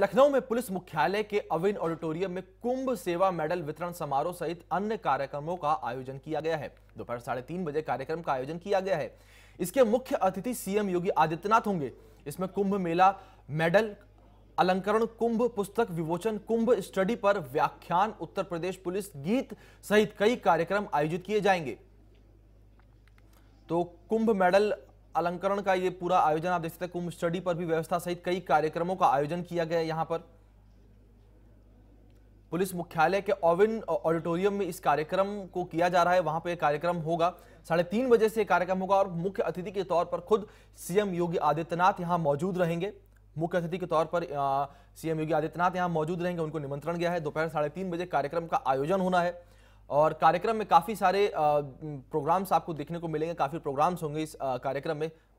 लखनऊ में पुलिस मुख्यालय के अविन ऑडिटोरियम में कुंभ सेवा मेडल वितरण समारोह सहित अन्य कार्यक्रमों का आयोजन किया गया है दोपहर साढ़े तीन बजे कार्यक्रम का आयोजन किया गया है इसके मुख्य अतिथि सीएम योगी आदित्यनाथ होंगे इसमें कुंभ मेला मेडल अलंकरण कुंभ पुस्तक विमोचन कुंभ स्टडी पर व्याख्यान उत्तर प्रदेश पुलिस गीत सहित कई कार्यक्रम आयोजित किए जाएंगे तो कुंभ मेडल अलंकरण का ये पूरा आयोजन आप देख सकते हैं कुंभ स्टडी पर भी व्यवस्था सहित कई कार्यक्रमों का आयोजन किया गया यहाँ पर पुलिस मुख्यालय के ओविन ऑडिटोरियम में इस कार्यक्रम को किया जा रहा है वहां पर यह कार्यक्रम होगा साढ़े तीन बजे से कार्यक्रम होगा और मुख्य अतिथि के तौर पर खुद सीएम योगी आदित्यनाथ यहां मौजूद रहेंगे मुख्य अतिथि के तौर पर सीएम योगी आदित्यनाथ यहां मौजूद रहेंगे उनको निमंत्रण गया है दोपहर साढ़े तीन बजे कार्यक्रम का आयोजन होना है और कार्यक्रम में काफ़ी सारे प्रोग्राम्स आपको देखने को मिलेंगे काफ़ी प्रोग्राम्स होंगे इस कार्यक्रम में